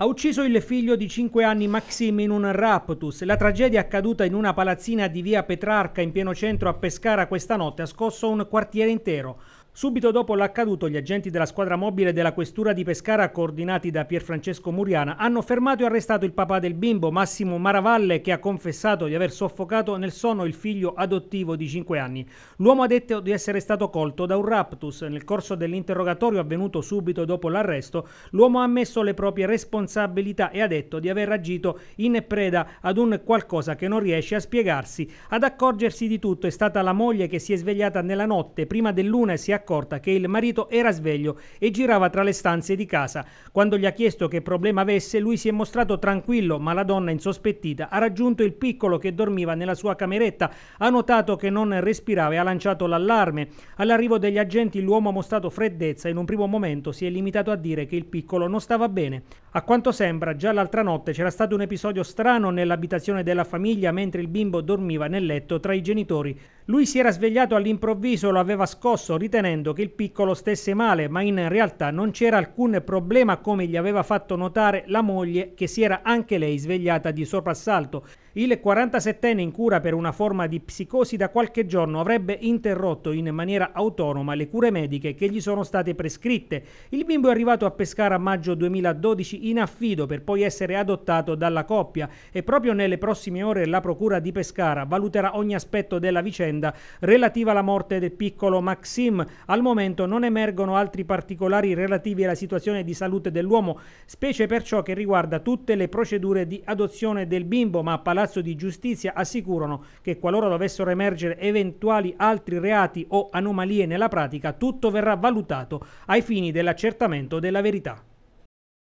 ha ucciso il figlio di 5 anni Maxim in un raptus. La tragedia accaduta in una palazzina di via Petrarca in pieno centro a Pescara questa notte ha scosso un quartiere intero. Subito dopo l'accaduto, gli agenti della squadra mobile della questura di Pescara, coordinati da Pierfrancesco Muriana, hanno fermato e arrestato il papà del bimbo, Massimo Maravalle, che ha confessato di aver soffocato nel sonno il figlio adottivo di 5 anni. L'uomo ha detto di essere stato colto da un raptus. Nel corso dell'interrogatorio avvenuto subito dopo l'arresto, l'uomo ha ammesso le proprie responsabilità e ha detto di aver agito in preda ad un qualcosa che non riesce a spiegarsi. Ad accorgersi di tutto è stata la moglie che si è svegliata nella notte, prima dell'una e si è accorta accorta che il marito era sveglio e girava tra le stanze di casa. Quando gli ha chiesto che problema avesse, lui si è mostrato tranquillo, ma la donna insospettita ha raggiunto il piccolo che dormiva nella sua cameretta, ha notato che non respirava e ha lanciato l'allarme. All'arrivo degli agenti l'uomo ha mostrato freddezza e in un primo momento si è limitato a dire che il piccolo non stava bene. A quanto sembra, già l'altra notte c'era stato un episodio strano nell'abitazione della famiglia mentre il bimbo dormiva nel letto tra i genitori. Lui si era svegliato all'improvviso, lo aveva scosso ritenendo che il piccolo stesse male, ma in realtà non c'era alcun problema come gli aveva fatto notare la moglie che si era anche lei svegliata di soprassalto. Il 47enne in cura per una forma di psicosi da qualche giorno avrebbe interrotto in maniera autonoma le cure mediche che gli sono state prescritte. Il bimbo è arrivato a Pescara a maggio 2012 in affido per poi essere adottato dalla coppia e proprio nelle prossime ore la procura di Pescara valuterà ogni aspetto della vicenda vicenda. Relativa alla morte del piccolo Maxim, al momento non emergono altri particolari relativi alla situazione di salute dell'uomo, specie per ciò che riguarda tutte le procedure di adozione del bimbo, ma a Palazzo di Giustizia assicurano che qualora dovessero emergere eventuali altri reati o anomalie nella pratica, tutto verrà valutato ai fini dell'accertamento della verità.